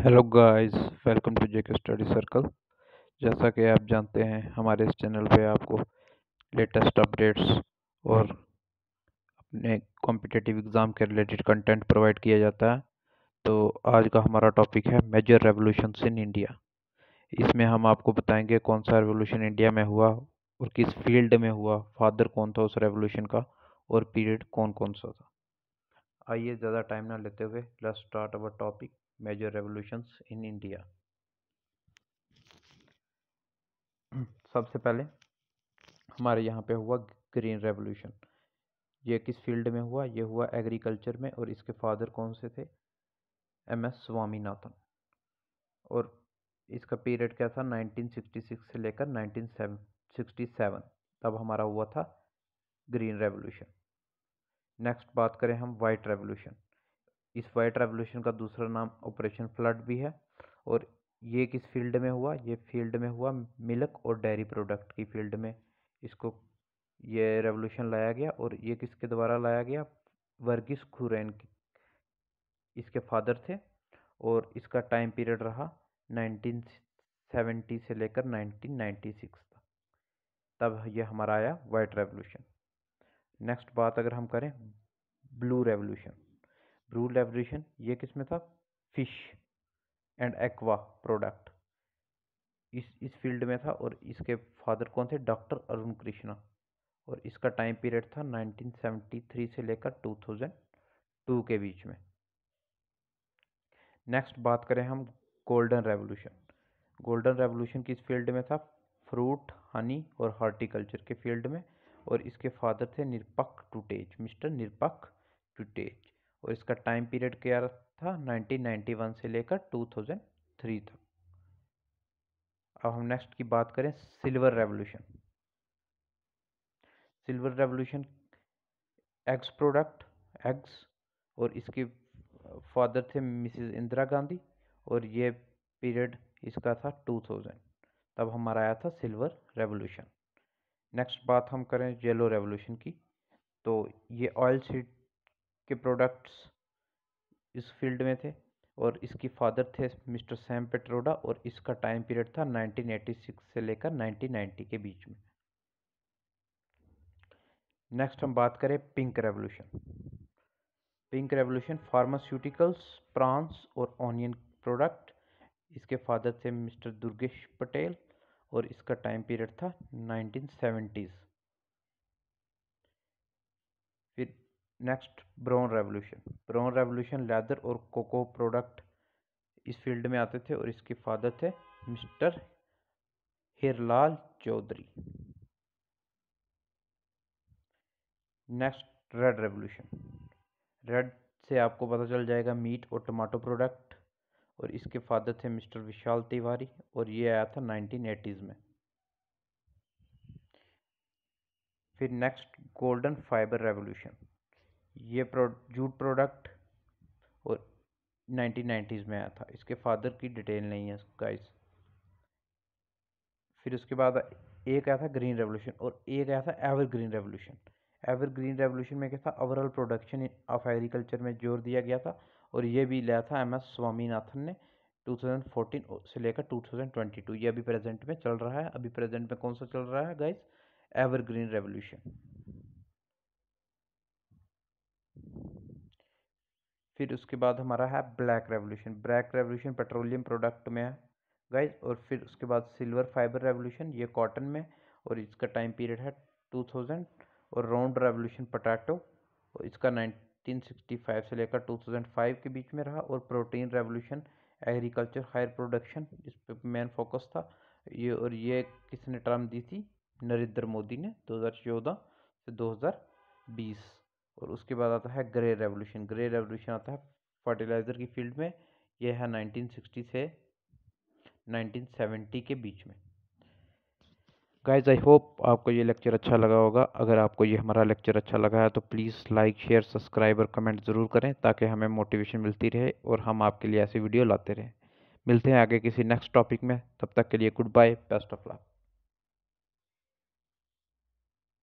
Hello guys welcome to JK study circle जैसा कि आप जानते हैं हमारे इस चैनल पे आपको लेटेस्ट अपडेट्स और अपने कॉम्पिटिटिव एग्ज़ाम के रिलेटेड कंटेंट प्रोवाइड किया जाता है तो आज का हमारा टॉपिक है मेजर रेवोल्यूशन इन इंडिया इसमें हम आपको बताएंगे कौन सा रेवोल्यूशन इंडिया में हुआ और किस फील्ड में हुआ फादर कौन था उस रेवोल्यूशन का और पीरियड कौन कौन सा था आइए ज़्यादा टाइम ना लेते हुए let's start our topic major revolutions in India. सबसे पहले हमारे यहाँ पे हुआ ग्रीन रेवोल्यूशन ये किस फील्ड में हुआ ये हुआ एग्रीकल्चर में और इसके फादर कौन से थे एम एस स्वामीनाथन और इसका पीरियड क्या था 1966 से लेकर 1967 तब हमारा हुआ था ग्रीन रेवोल्यूशन नेक्स्ट बात करें हम वाइट रेवोल्यूशन इस वाइट रेवोल्यूशन का दूसरा नाम ऑपरेशन फ्लड भी है और ये किस फील्ड में हुआ ये फील्ड में हुआ मिल्क और डेयरी प्रोडक्ट की फील्ड में इसको ये रेवोल्यूशन लाया गया और ये किसके द्वारा लाया गया वर्गीस खुरैन इसके फादर थे और इसका टाइम पीरियड रहा 1970 से लेकर 1996 तक तब यह हमारा आया वाइट रेवोल्यूशन नेक्स्ट बात अगर हम करें ब्लू रेवोल्यूशन रूल एवरेशन ये किस में था फिश एंड एक्वा प्रोडक्ट इस इस फील्ड में था और इसके फादर कौन थे डॉक्टर अरुण कृष्णा और इसका टाइम पीरियड था 1973 से लेकर 2002 के बीच में नेक्स्ट बात करें हम गोल्डन रेवोल्यूशन गोल्डन रेवोल्यूशन किस फील्ड में था फ्रूट हनी और हॉर्टिकल्चर के फील्ड में और इसके फादर थे निरपक टूटेज मिस्टर निरपक टूटेज और इसका टाइम पीरियड क्या था 1991 से लेकर 2003 तक अब हम नेक्स्ट की बात करें silver revolution silver revolution eggs product eggs और इसके फादर थे मिसेस इंदिरा गांधी और ये पीरियड इसका था 2000 तब हमारा आया था सिल्वर रेवोल्यूशन नेक्स्ट बात हम करें येलो रेवोल्यूशन की तो ये ऑयल सीड के प्रोडक्ट्स इस फील्ड में थे और इसके फादर थे मिस्टर सैम पेट्रोडा और इसका टाइम पीरियड था 1986 से लेकर 1990 के बीच में नेक्स्ट हम बात करें pink revolution pink revolution pharmaceuticals prawns और ऑनियन प्रोडक्ट इसके फादर थे मिस्टर दुर्गेश पटेल और इसका टाइम पीरियड था seventies next brown revolution brown revolution leather और कोको प्रोडक्ट इस फील्ड में आते थे और इसके फादर थे mister Hiralal Chaudhary next red revolution red से आपको पता चल जाएगा मीट और टमाटो प्रोडक्ट और इसके फादर थे मिस्टर विशाल तिवारी और ये आया था नाइनटीन एटीज़ में फिर नेक्स्ट गोल्डन फाइबर रेवोल्यूशन ये प्रो जूट प्रोडक्ट और नाइनटीन नाइन्टीज़ में आया था इसके फादर की डिटेल नहीं है गाइस फिर उसके बाद एक आया था ग्रीन रेवोल्यूशन और एक आया था evergreen revolution evergreen revolution में क्या था ओवरऑल प्रोडक्शन ऑफ एग्रीकल्चर में जोर दिया गया था और ये भी लिया था एम एस स्वामीनाथन ने 2014 से लेकर 2022 ये अभी प्रेजेंट में चल रहा है अभी प्रेजेंट में कौन सा चल रहा है गाइस एवरग्रीन रेवोल्यूशन फिर उसके बाद हमारा है black revolution black revolution petroleum product में है गाइज और फिर उसके बाद सिल्वर फाइबर रेवोल्यूशन ये कॉटन में और इसका टाइम पीरियड है टू थाउजेंड और राउंड रेवोल्यूशन पटाटो और इसका नाइनटीन सिक्सटी फाइव से लेकर टू थाउजेंड फाइव के बीच में रहा और protein revolution agriculture higher production इस पर मेन फोकस था ये और ये किसने टर्म दी थी नरेंद्र मोदी ने दो हज़ार चौदह से दो हज़ार बीस और उसके बाद आता है ग्रे रेवोल्यूशन ग्रे रेवोल्यूशन आता है फर्टिलाइज़र की फील्ड में यह है 1960 से 1970 के बीच में गाइज आई होप आपको ये लेक्चर अच्छा लगा होगा अगर आपको ये हमारा लेक्चर अच्छा लगा है तो प्लीज़ लाइक शेयर सब्सक्राइब और कमेंट ज़रूर करें ताकि हमें मोटिवेशन मिलती रहे और हम आपके लिए ऐसी वीडियो लाते रहें मिलते हैं आगे किसी नेक्स्ट टॉपिक में तब तक के लिए goodbye best of luck